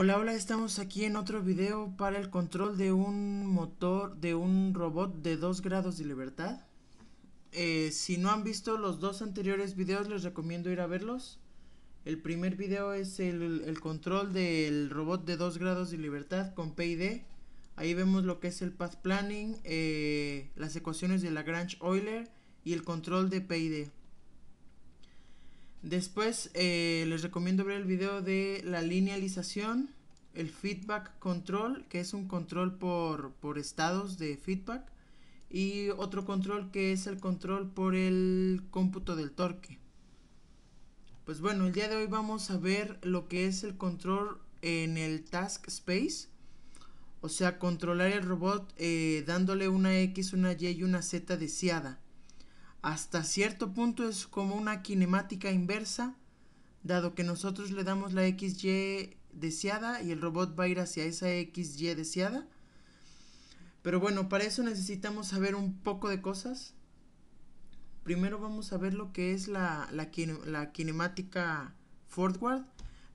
Hola, hola, estamos aquí en otro video para el control de un motor, de un robot de 2 grados de libertad. Eh, si no han visto los dos anteriores videos, les recomiendo ir a verlos. El primer video es el, control del robot de 2 grados de libertad con PID. Ahí vemos lo que es el path planning, eh, las ecuaciones de Lagrange-Euler y el control de PID. Después eh, les recomiendo ver el video de la linealización, el feedback control, que es un control por, estados de feedback, y otro control que es el control por el cómputo del torque. Pues bueno, el día de hoy vamos a ver lo que es el control en el task space, o sea, controlar el robot eh, dándole una X, una Y y una Z deseada hasta cierto punto es como una kinemática inversa, dado que nosotros le damos la XY deseada y el robot va a ir hacia esa XY deseada. Pero bueno, para eso necesitamos saber un poco de cosas. Primero vamos a ver lo que es la, la, cinemática forward,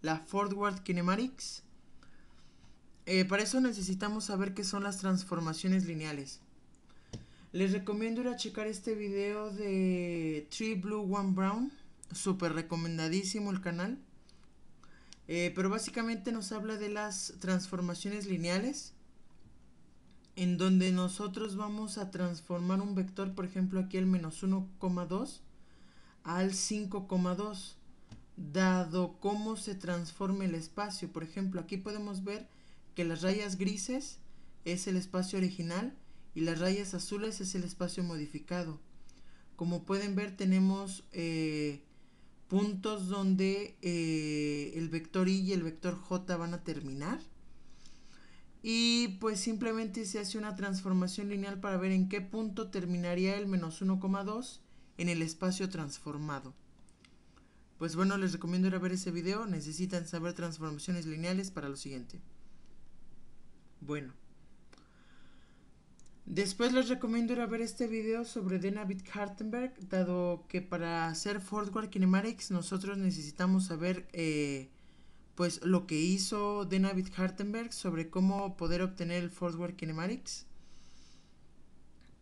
la forward kinematics. Eh, para eso necesitamos saber qué son las transformaciones lineales. Les recomiendo ir a checar este video de 3 Blue One Brown. Súper recomendadísimo el canal. Eh, pero básicamente nos habla de las transformaciones lineales. En donde nosotros vamos a transformar un vector, por ejemplo aquí el menos 1,2 al 5,2. Dado cómo se transforma el espacio. Por ejemplo aquí podemos ver que las rayas grises es el espacio original y las rayas azules es el espacio modificado. Como pueden ver tenemos eh, puntos donde eh, el vector y y el vector j van a terminar. Y pues simplemente se hace una transformación lineal para ver en qué punto terminaría el menos 1,2 en el espacio transformado. Pues bueno, les recomiendo ir a ver ese video. Necesitan saber transformaciones lineales para lo siguiente. Bueno. Después les recomiendo ir a ver este video sobre David Hartenberg, dado que para hacer Forward Kinematics nosotros necesitamos saber eh, pues lo que hizo David Hartenberg sobre cómo poder obtener el Forward Kinematics.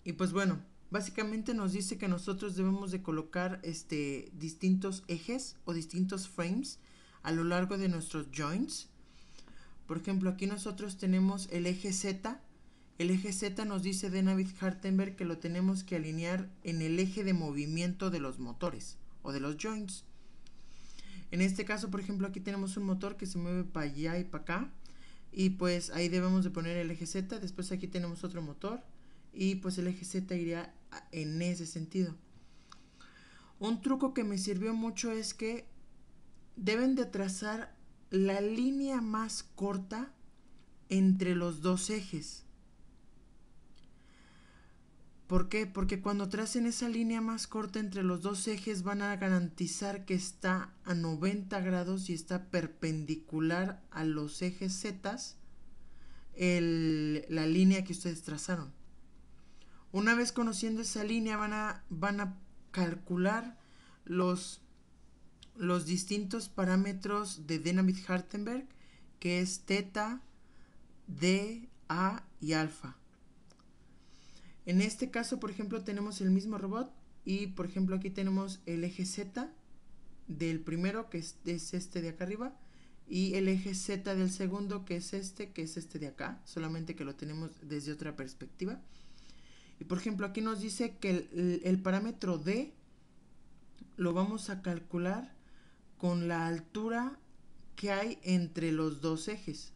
Y pues bueno, básicamente nos dice que nosotros debemos de colocar este, distintos ejes o distintos frames a lo largo de nuestros joints. Por ejemplo, aquí nosotros tenemos el eje Z el eje Z nos dice de David Hartenberg que lo tenemos que alinear en el eje de movimiento de los motores o de los joints. En este caso, por ejemplo, aquí tenemos un motor que se mueve para allá y para acá. Y pues ahí debemos de poner el eje Z. Después aquí tenemos otro motor. Y pues el eje Z iría en ese sentido. Un truco que me sirvió mucho es que deben de trazar la línea más corta entre los dos ejes. ¿Por qué? Porque cuando tracen esa línea más corta entre los dos ejes van a garantizar que está a 90 grados y está perpendicular a los ejes Z la línea que ustedes trazaron. Una vez conociendo esa línea van a, calcular los, los distintos parámetros de Dynamit Hartenberg que es teta, D, A y alfa. En este caso, por ejemplo, tenemos el mismo robot y, por ejemplo, aquí tenemos el eje Z del primero, que es, este de acá arriba, y el eje Z del segundo, que es este, que es este de acá, solamente que lo tenemos desde otra perspectiva. Y, por ejemplo, aquí nos dice que el parámetro D lo vamos a calcular con la altura que hay entre los dos ejes.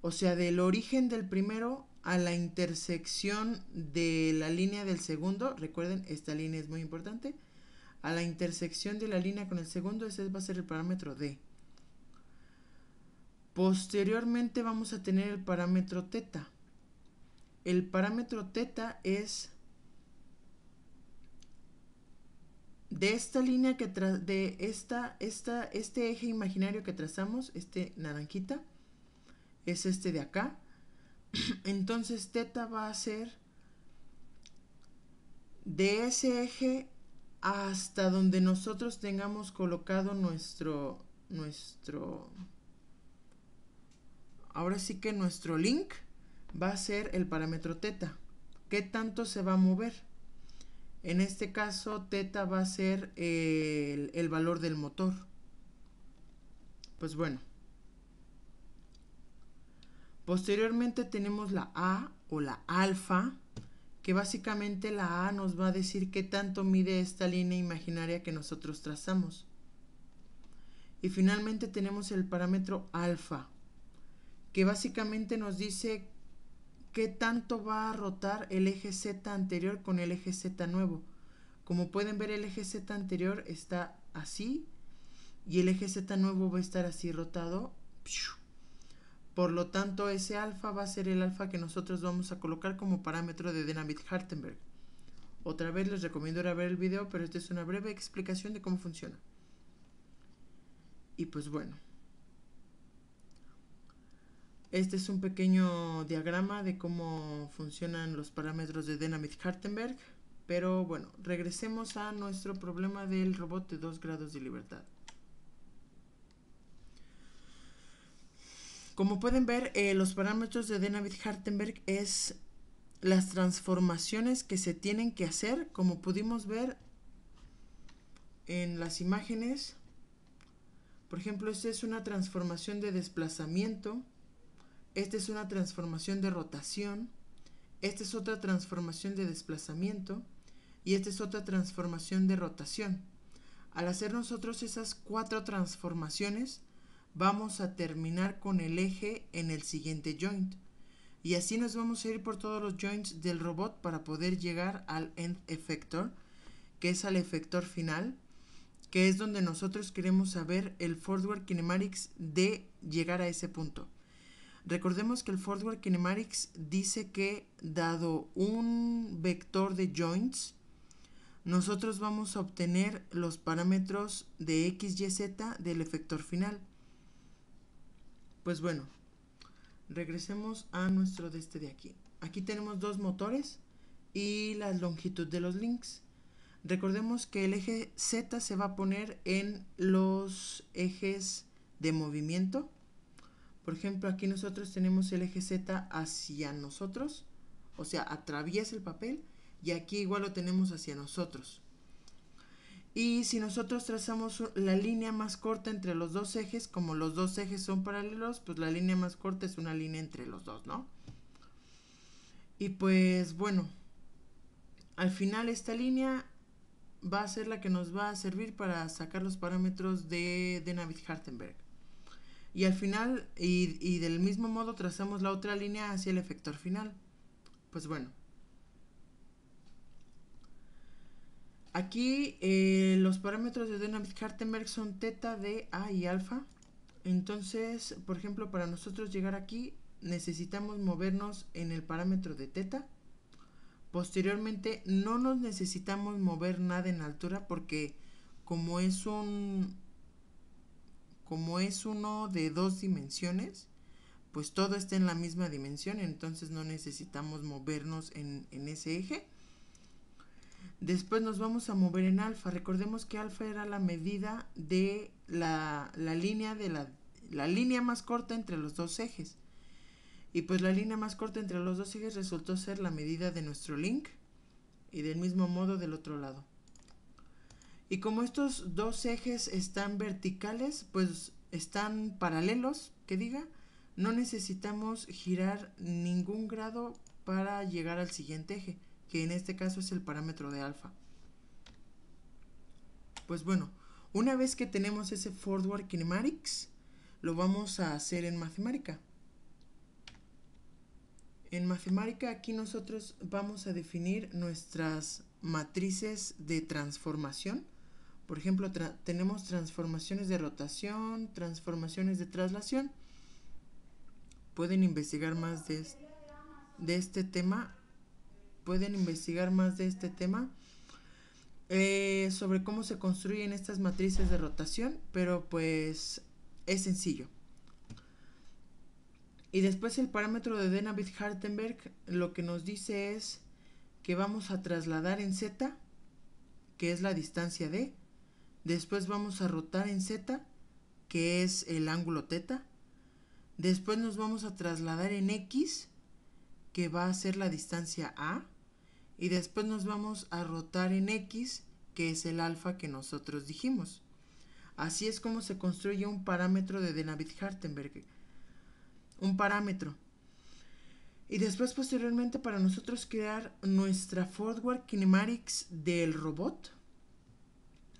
O sea, del origen del primero a la intersección de la línea del segundo, recuerden, esta línea es muy importante, a la intersección de la línea con el segundo, ese va a ser el parámetro D. Posteriormente vamos a tener el parámetro teta. El parámetro teta es de esta línea que de esta, esta, este eje imaginario que trazamos, este naranjita, es este de acá, Entonces teta va a ser de ese eje hasta donde nosotros tengamos colocado nuestro, nuestro, ahora sí que nuestro link va a ser el parámetro teta. ¿Qué tanto se va a mover? En este caso, teta va a ser el, el valor del motor. Pues bueno, Posteriormente tenemos la A o la alfa, que básicamente la A nos va a decir qué tanto mide esta línea imaginaria que nosotros trazamos. Y finalmente tenemos el parámetro alfa, que básicamente nos dice qué tanto va a rotar el eje Z anterior con el eje Z nuevo. Como pueden ver el eje Z anterior está así y el eje Z nuevo va a estar así rotado por lo tanto, ese alfa va a ser el alfa que nosotros vamos a colocar como parámetro de Dynamic-Hartenberg. Otra vez les recomiendo ir a ver el video, pero esta es una breve explicación de cómo funciona. Y pues bueno. Este es un pequeño diagrama de cómo funcionan los parámetros de Dynamic-Hartenberg. Pero bueno, regresemos a nuestro problema del robot de 2 grados de libertad. Como pueden ver, eh, los parámetros de David Hartenberg es las transformaciones que se tienen que hacer, como pudimos ver en las imágenes. Por ejemplo, esta es una transformación de desplazamiento, esta es una transformación de rotación, esta es otra transformación de desplazamiento y esta es otra transformación de rotación. Al hacer nosotros esas cuatro transformaciones, vamos a terminar con el eje en el siguiente joint. Y así nos vamos a ir por todos los joints del robot para poder llegar al end effector, que es al efector final, que es donde nosotros queremos saber el forward kinematics de llegar a ese punto. Recordemos que el forward kinematics dice que dado un vector de joints, nosotros vamos a obtener los parámetros de x, y, z del efector final. Pues bueno, regresemos a nuestro de este de aquí. Aquí tenemos dos motores y la longitud de los links. Recordemos que el eje Z se va a poner en los ejes de movimiento. Por ejemplo, aquí nosotros tenemos el eje Z hacia nosotros, o sea, atraviesa el papel, y aquí igual lo tenemos hacia nosotros. Y si nosotros trazamos la línea más corta entre los dos ejes, como los dos ejes son paralelos, pues la línea más corta es una línea entre los dos, ¿no? Y pues bueno, al final esta línea va a ser la que nos va a servir para sacar los parámetros de, de hartenberg Y al final, y, y del mismo modo, trazamos la otra línea hacia el efector final. Pues bueno, Aquí eh, los parámetros de Dynamic-Hartenberg son teta, D, A y alfa. Entonces, por ejemplo, para nosotros llegar aquí necesitamos movernos en el parámetro de teta. Posteriormente no nos necesitamos mover nada en altura porque como es un como es uno de dos dimensiones, pues todo está en la misma dimensión, entonces no necesitamos movernos en ese eje. Después nos vamos a mover en alfa. Recordemos que alfa era la medida de la, la línea de la, la línea más corta entre los dos ejes. Y pues la línea más corta entre los dos ejes resultó ser la medida de nuestro link y del mismo modo del otro lado. Y como estos dos ejes están verticales, pues están paralelos, que diga, no necesitamos girar ningún grado para llegar al siguiente eje que en este caso es el parámetro de alfa. Pues bueno, una vez que tenemos ese forward kinematics, lo vamos a hacer en matemática. En matemática aquí nosotros vamos a definir nuestras matrices de transformación. Por ejemplo, tenemos transformaciones de rotación, transformaciones de traslación. Pueden investigar más de este tema pueden investigar más de este tema. Eh, sobre cómo se construyen estas matrices de rotación, pero pues es sencillo. Y después el parámetro de denavit Hartenberg lo que nos dice es que vamos a trasladar en z, que es la distancia d, después vamos a rotar en z, que es el ángulo teta después nos vamos a trasladar en x, que va a ser la distancia a, y después nos vamos a rotar en X, que es el alfa que nosotros dijimos. Así es como se construye un parámetro de David-Hartenberg. Un parámetro. Y después, posteriormente, para nosotros crear nuestra forward kinematics del robot,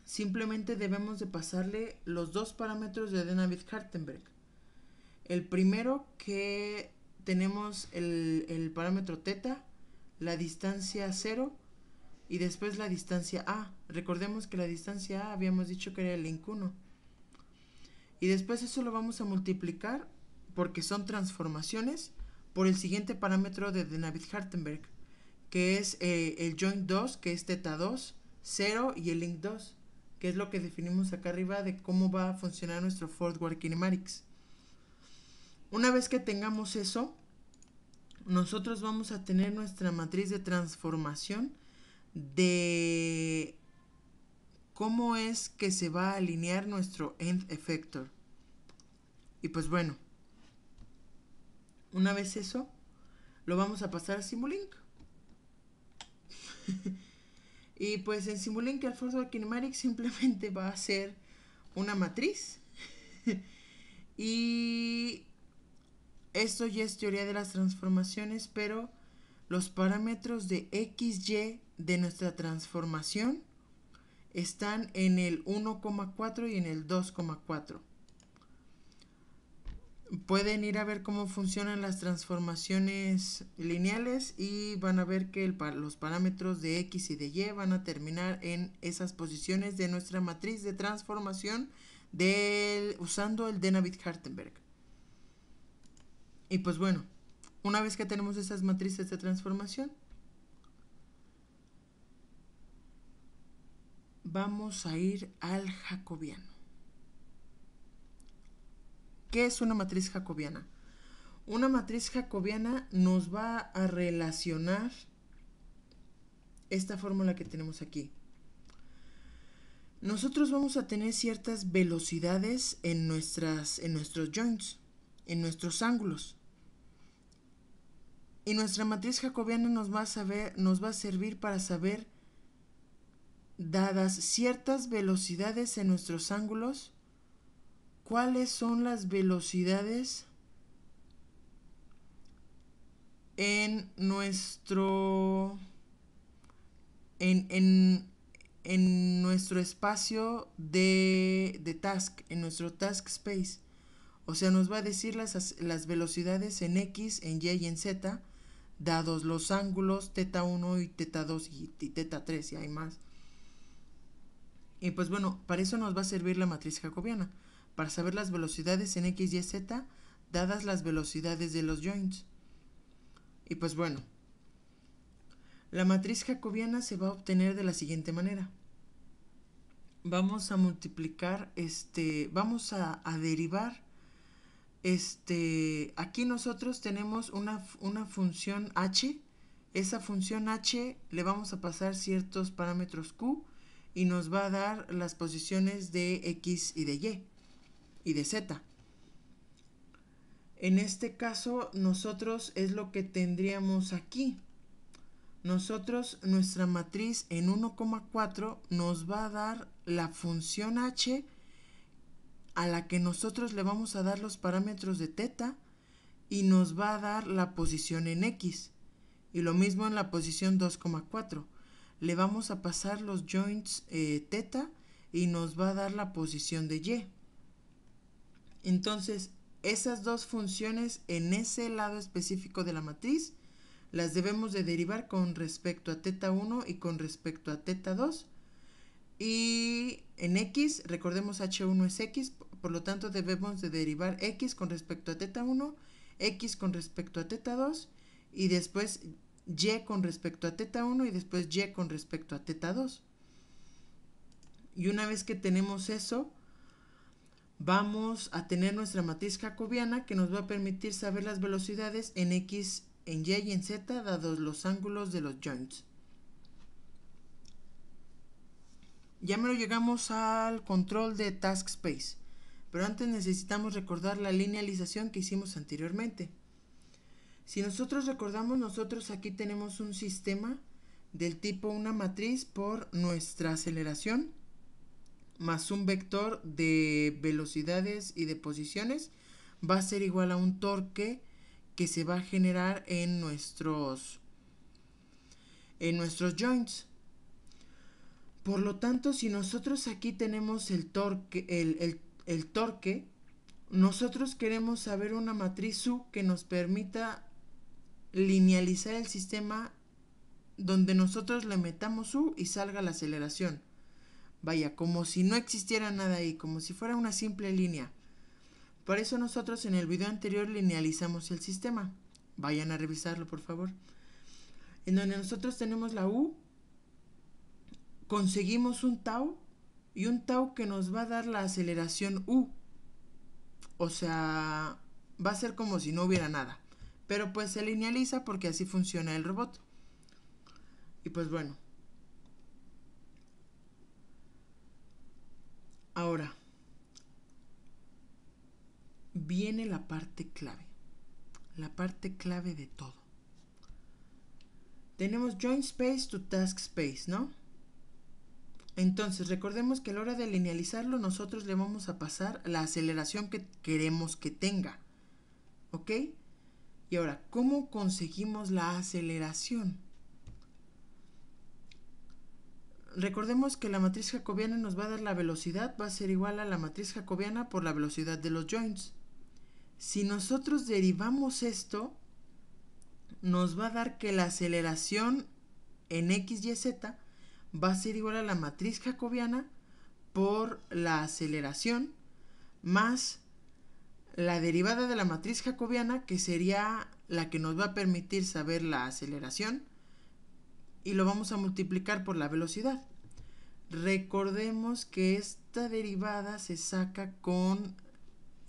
simplemente debemos de pasarle los dos parámetros de David-Hartenberg. El primero que tenemos el, el parámetro teta la distancia 0 y después la distancia A. Recordemos que la distancia A habíamos dicho que era el link 1. Y después eso lo vamos a multiplicar, porque son transformaciones, por el siguiente parámetro de David hartenberg que es eh, el joint 2, que es teta 2, 0 y el link 2, que es lo que definimos acá arriba de cómo va a funcionar nuestro forward kinematics. Una vez que tengamos eso, nosotros vamos a tener nuestra matriz de transformación de cómo es que se va a alinear nuestro end effector. Y pues bueno, una vez eso, lo vamos a pasar a Simulink. y pues en Simulink el de Kinematic simplemente va a ser una matriz. y esto ya es teoría de las transformaciones, pero los parámetros de x, y de nuestra transformación están en el 1,4 y en el 2,4. Pueden ir a ver cómo funcionan las transformaciones lineales y van a ver que los parámetros de X y de Y van a terminar en esas posiciones de nuestra matriz de transformación usando el de David hartenberg y pues bueno, una vez que tenemos esas matrices de transformación, vamos a ir al jacobiano. ¿Qué es una matriz jacobiana? Una matriz jacobiana nos va a relacionar esta fórmula que tenemos aquí. Nosotros vamos a tener ciertas velocidades en, nuestras, en nuestros joints, en nuestros ángulos. Y nuestra matriz jacobiana nos va a, nos va a servir para saber, dadas ciertas velocidades en nuestros ángulos, cuáles son las velocidades en nuestro en, nuestro espacio de, task, en nuestro task space. O sea, nos va a decir las, las velocidades en X, en Y y en Z dados los ángulos teta 1 y teta 2 y, teta 3 y hay más. Y pues bueno, para eso nos va a servir la matriz jacobiana, para saber las velocidades en x, y, z dadas las velocidades de los joints. Y pues bueno, la matriz jacobiana se va a obtener de la siguiente manera. Vamos a multiplicar, este, vamos a, a derivar este, aquí nosotros tenemos una, una función h. Esa función h le vamos a pasar ciertos parámetros q y nos va a dar las posiciones de x y de y y de z. En este caso, nosotros es lo que tendríamos aquí. Nosotros, nuestra matriz en 1,4 nos va a dar la función h a la que nosotros le vamos a dar los parámetros de teta y nos va a dar la posición en X. Y lo mismo en la posición 2,4. Le vamos a pasar los joints eh, teta y nos va a dar la posición de Y. Entonces, esas dos funciones en ese lado específico de la matriz las debemos de derivar con respecto a teta 1 y con respecto a teta 2. Y en X, recordemos H1 es X, por lo tanto, debemos de derivar x con respecto a teta 1, x con respecto a teta 2 y después y con respecto a teta 1 y después y con respecto a teta 2. Y una vez que tenemos eso, vamos a tener nuestra matriz jacobiana que nos va a permitir saber las velocidades en x, en y y en z dados los ángulos de los joints. Ya me lo llegamos al control de task space. Pero antes necesitamos recordar la linealización que hicimos anteriormente. Si nosotros recordamos, nosotros aquí tenemos un sistema del tipo una matriz por nuestra aceleración más un vector de velocidades y de posiciones va a ser igual a un torque que se va a generar en nuestros en nuestros joints. Por lo tanto, si nosotros aquí tenemos el torque, el, el torque, nosotros queremos saber una matriz U que nos permita linealizar el sistema donde nosotros le metamos U y salga la aceleración. Vaya, como si no existiera nada ahí, como si fuera una simple línea. Por eso nosotros en el video anterior linealizamos el sistema. Vayan a revisarlo, por favor. En donde nosotros tenemos la U, conseguimos un tau y un tau que nos va a dar la aceleración u. O sea, va a ser como si no hubiera nada. Pero pues se linealiza porque así funciona el robot. Y pues bueno. Ahora, viene la parte clave. La parte clave de todo. Tenemos joint space to task space, ¿no? Entonces, recordemos que a la hora de linealizarlo, nosotros le vamos a pasar la aceleración que queremos que tenga. ¿Ok? Y ahora, ¿cómo conseguimos la aceleración? Recordemos que la matriz jacobiana nos va a dar la velocidad, va a ser igual a la matriz jacobiana por la velocidad de los joints. Si nosotros derivamos esto, nos va a dar que la aceleración en x, y, z va a ser igual a la matriz jacobiana por la aceleración más la derivada de la matriz jacobiana que sería la que nos va a permitir saber la aceleración y lo vamos a multiplicar por la velocidad. Recordemos que esta derivada se saca con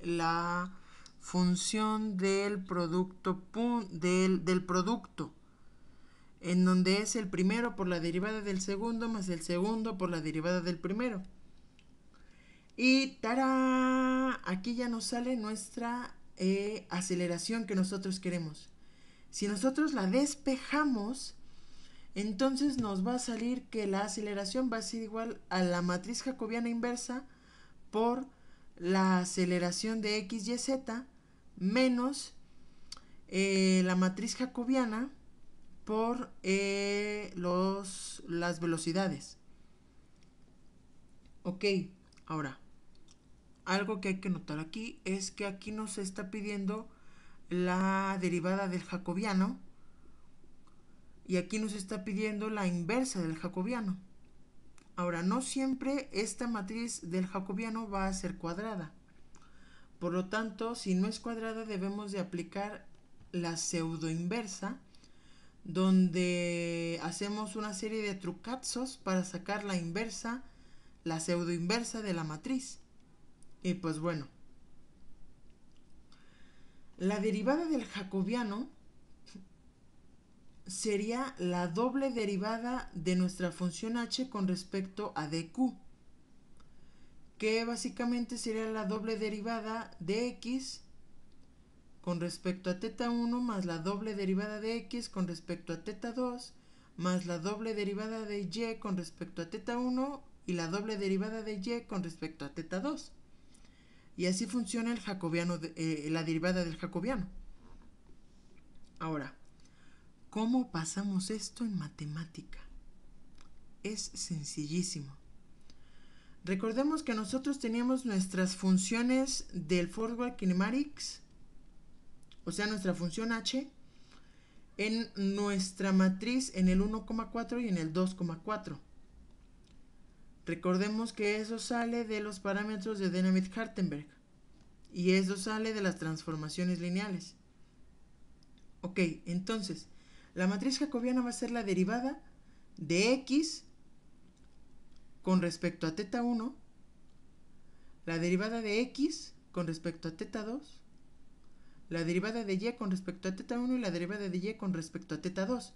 la función del producto del, del producto en donde es el primero por la derivada del segundo más el segundo por la derivada del primero. Y tara Aquí ya nos sale nuestra eh, aceleración que nosotros queremos. Si nosotros la despejamos, entonces nos va a salir que la aceleración va a ser igual a la matriz jacobiana inversa por la aceleración de x, y, z menos eh, la matriz jacobiana por eh, los, las velocidades. Ok, ahora, algo que hay que notar aquí es que aquí nos está pidiendo la derivada del jacobiano y aquí nos está pidiendo la inversa del jacobiano. Ahora, no siempre esta matriz del jacobiano va a ser cuadrada. Por lo tanto, si no es cuadrada debemos de aplicar la pseudo inversa donde hacemos una serie de trucazos para sacar la inversa, la pseudo inversa de la matriz. Y pues bueno, la derivada del jacobiano sería la doble derivada de nuestra función h con respecto a dq, que básicamente sería la doble derivada de x con respecto a teta 1 más la doble derivada de x con respecto a teta 2 más la doble derivada de y con respecto a teta 1 y la doble derivada de y con respecto a teta 2. Y así funciona el jacobiano eh, la derivada del jacobiano. Ahora, ¿cómo pasamos esto en matemática? Es sencillísimo. Recordemos que nosotros teníamos nuestras funciones del forward kinematics o sea, nuestra función h, en nuestra matriz en el 1,4 y en el 2,4. Recordemos que eso sale de los parámetros de Dynamit-Hartenberg y eso sale de las transformaciones lineales. Ok, entonces, la matriz jacobiana va a ser la derivada de x con respecto a teta 1, la derivada de x con respecto a teta 2 la derivada de y con respecto a teta 1 y la derivada de y con respecto a teta 2.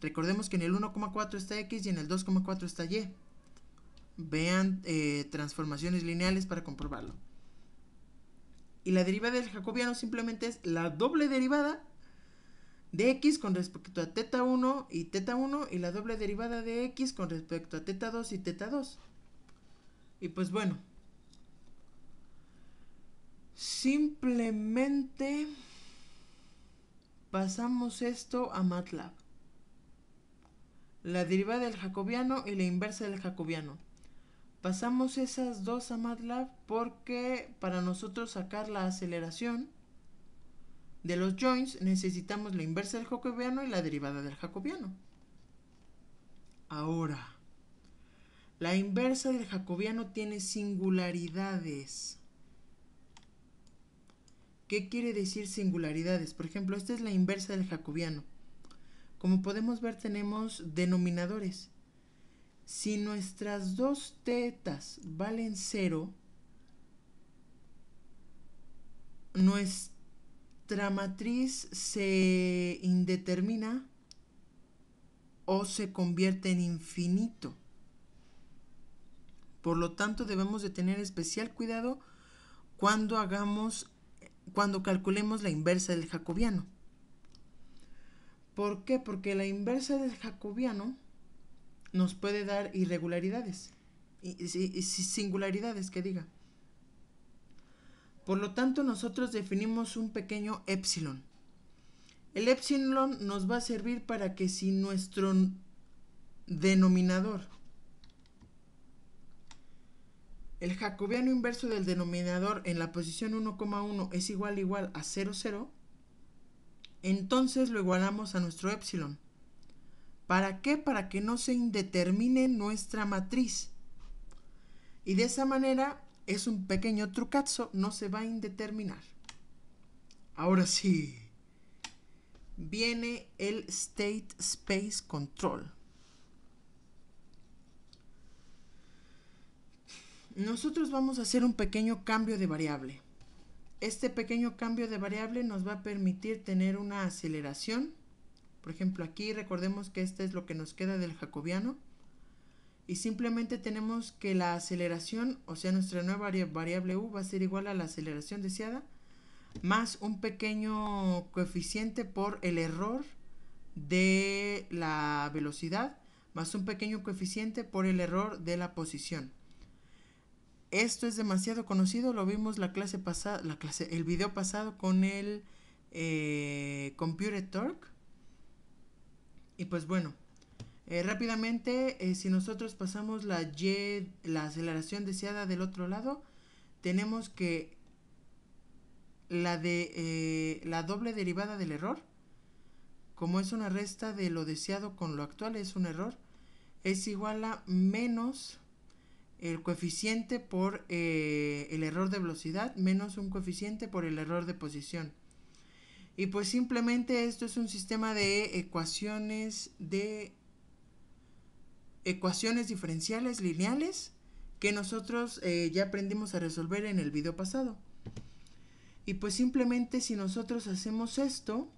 Recordemos que en el 1,4 está x y en el 2,4 está y. Vean eh, transformaciones lineales para comprobarlo. Y la derivada del jacobiano simplemente es la doble derivada de x con respecto a teta 1 y teta 1 y la doble derivada de x con respecto a teta 2 y teta 2. Y pues bueno, Simplemente pasamos esto a MATLAB. La derivada del jacobiano y la inversa del jacobiano. Pasamos esas dos a MATLAB porque para nosotros sacar la aceleración de los joints necesitamos la inversa del jacobiano y la derivada del jacobiano. Ahora, la inversa del jacobiano tiene singularidades. ¿Qué quiere decir singularidades? Por ejemplo, esta es la inversa del jacobiano. Como podemos ver, tenemos denominadores. Si nuestras dos tetas valen cero, nuestra matriz se indetermina o se convierte en infinito. Por lo tanto, debemos de tener especial cuidado cuando hagamos cuando calculemos la inversa del jacobiano. ¿Por qué? Porque la inversa del jacobiano nos puede dar irregularidades, y singularidades que diga. Por lo tanto, nosotros definimos un pequeño epsilon. El epsilon nos va a servir para que si nuestro denominador el jacobiano inverso del denominador en la posición 1,1 es igual igual a 0,0 entonces lo igualamos a nuestro epsilon. ¿Para qué? Para que no se indetermine nuestra matriz. Y de esa manera es un pequeño trucazo, no se va a indeterminar. Ahora sí, viene el state space control. nosotros vamos a hacer un pequeño cambio de variable. Este pequeño cambio de variable nos va a permitir tener una aceleración. Por ejemplo, aquí recordemos que este es lo que nos queda del jacobiano. Y simplemente tenemos que la aceleración, o sea, nuestra nueva variable u va a ser igual a la aceleración deseada, más un pequeño coeficiente por el error de la velocidad, más un pequeño coeficiente por el error de la posición. Esto es demasiado conocido, lo vimos la clase pasada, la clase, el video pasado con el eh, Computer Torque. Y pues bueno, eh, rápidamente, eh, si nosotros pasamos la y, la aceleración deseada del otro lado, tenemos que la de la doble derivada del error, como es una resta de lo deseado con lo actual, es un error, es igual a menos el coeficiente por eh, el error de velocidad menos un coeficiente por el error de posición. Y pues simplemente esto es un sistema de ecuaciones de ecuaciones diferenciales lineales que nosotros eh, ya aprendimos a resolver en el video pasado. Y pues simplemente si nosotros hacemos esto,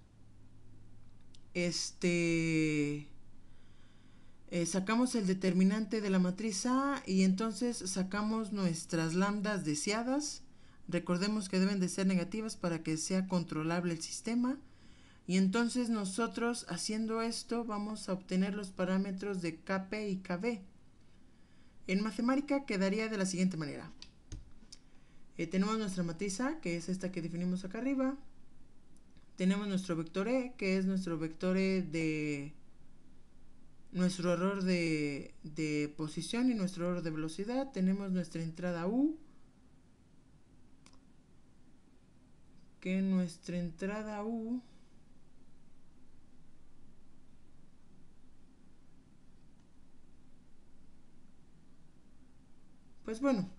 este eh, sacamos el determinante de la matriz A y entonces sacamos nuestras lambdas deseadas. Recordemos que deben de ser negativas para que sea controlable el sistema. Y entonces nosotros haciendo esto vamos a obtener los parámetros de Kp y Kb. En matemática quedaría de la siguiente manera. Eh, tenemos nuestra matriz A, que es esta que definimos acá arriba. Tenemos nuestro vector E, que es nuestro vector E de nuestro error de, posición y nuestro error de velocidad. Tenemos nuestra entrada U. Que nuestra entrada U... Pues bueno,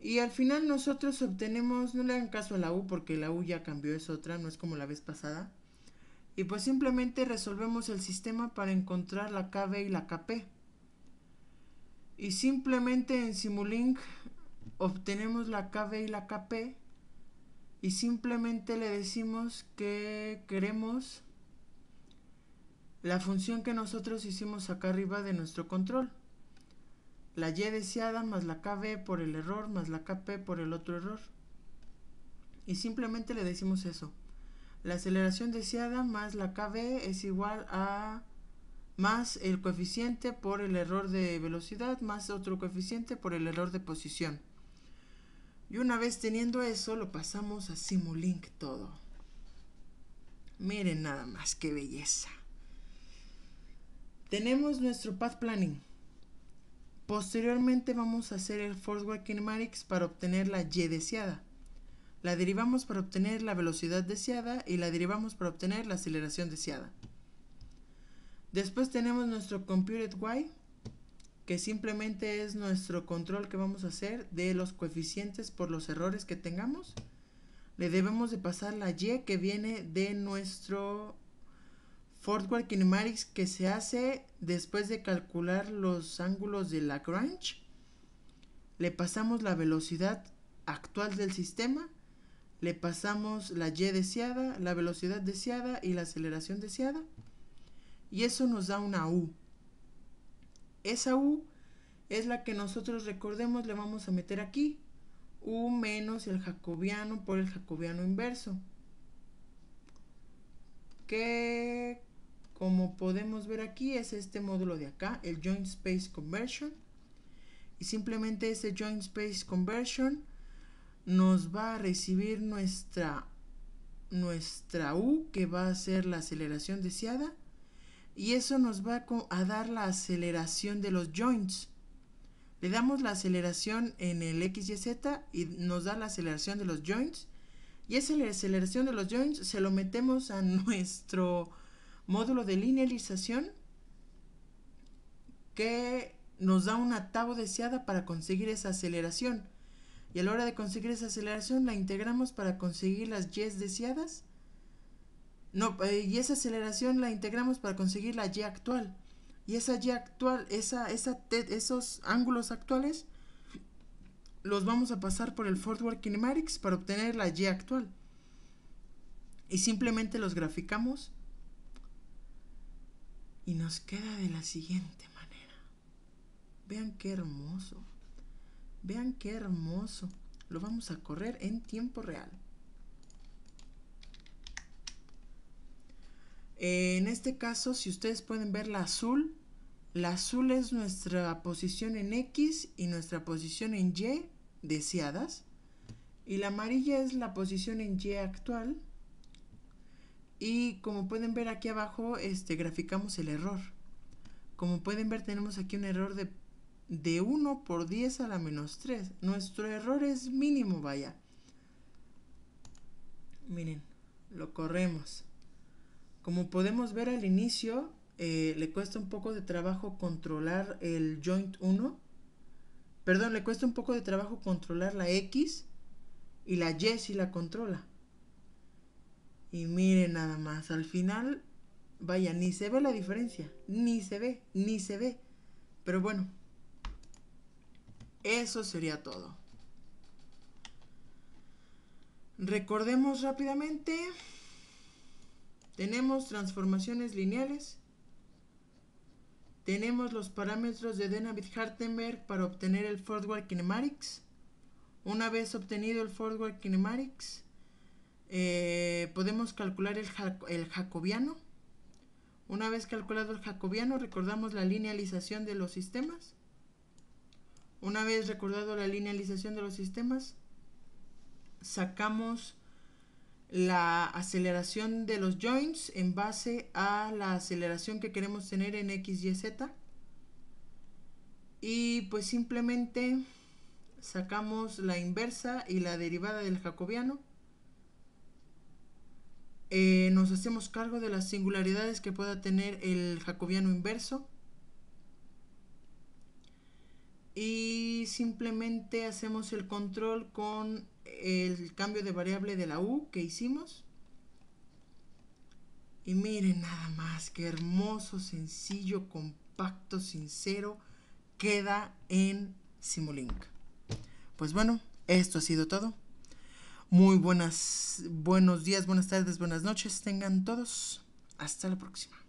y al final nosotros obtenemos, no le hagan caso a la U porque la U ya cambió, es otra, no es como la vez pasada y pues simplemente resolvemos el sistema para encontrar la KB y la KP. Y simplemente en Simulink obtenemos la KB y la KP y simplemente le decimos que queremos la función que nosotros hicimos acá arriba de nuestro control. La Y deseada más la KB por el error más la KP por el otro error. Y simplemente le decimos eso. La aceleración deseada más la kb es igual a más el coeficiente por el error de velocidad más otro coeficiente por el error de posición. Y una vez teniendo eso, lo pasamos a Simulink todo. Miren nada más, qué belleza. Tenemos nuestro path planning. Posteriormente vamos a hacer el forward kinematics para obtener la Y deseada la derivamos para obtener la velocidad deseada y la derivamos para obtener la aceleración deseada. Después tenemos nuestro computed y, que simplemente es nuestro control que vamos a hacer de los coeficientes por los errores que tengamos. Le debemos de pasar la y que viene de nuestro Forward Kinematics que se hace después de calcular los ángulos de Lagrange. Le pasamos la velocidad actual del sistema le pasamos la Y deseada, la velocidad deseada y la aceleración deseada. Y eso nos da una U. Esa U es la que nosotros recordemos le vamos a meter aquí. U menos el jacobiano por el jacobiano inverso. Que como podemos ver aquí es este módulo de acá, el Joint Space Conversion. Y simplemente ese Joint Space Conversion nos va a recibir nuestra, nuestra U, que va a ser la aceleración deseada, y eso nos va a dar la aceleración de los joints. Le damos la aceleración en el X y Z y nos da la aceleración de los joints. Y esa aceleración de los joints se lo metemos a nuestro módulo de linealización que nos da una tabla deseada para conseguir esa aceleración y a la hora de conseguir esa aceleración la integramos para conseguir las Ys deseadas. No, eh, y esa aceleración la integramos para conseguir la Y actual. Y esa Y actual, esa, esos ángulos actuales, los vamos a pasar por el forward kinematics para obtener la Y actual. Y simplemente los graficamos. Y nos queda de la siguiente manera. Vean qué hermoso. Vean qué hermoso. Lo vamos a correr en tiempo real. En este caso, si ustedes pueden ver la azul, la azul es nuestra posición en X y nuestra posición en Y deseadas. Y la amarilla es la posición en Y actual. Y como pueden ver aquí abajo, este, graficamos el error. Como pueden ver, tenemos aquí un error de de 1 por 10 a la menos 3. Nuestro error es mínimo, vaya. Miren, lo corremos. Como podemos ver al inicio, eh, le cuesta un poco de trabajo controlar el joint 1. Perdón, le cuesta un poco de trabajo controlar la X y la Y si la controla. Y miren nada más, al final, vaya, ni se ve la diferencia, ni se ve, ni se ve. Pero bueno, eso sería todo. Recordemos rápidamente. Tenemos transformaciones lineales. Tenemos los parámetros de Denabit-Hartenberg para obtener el forward kinematics. Una vez obtenido el forward kinematics, eh, podemos calcular el, el jacobiano. Una vez calculado el jacobiano, recordamos la linealización de los sistemas. Una vez recordado la linealización de los sistemas, sacamos la aceleración de los joints en base a la aceleración que queremos tener en x, y, z. Y pues simplemente sacamos la inversa y la derivada del jacobiano. Eh, nos hacemos cargo de las singularidades que pueda tener el jacobiano inverso y simplemente hacemos el control con el cambio de variable de la U que hicimos. Y miren nada más, qué hermoso, sencillo, compacto, sincero, queda en Simulink. Pues bueno, esto ha sido todo. Muy buenas, buenos días, buenas tardes, buenas noches, tengan todos. Hasta la próxima.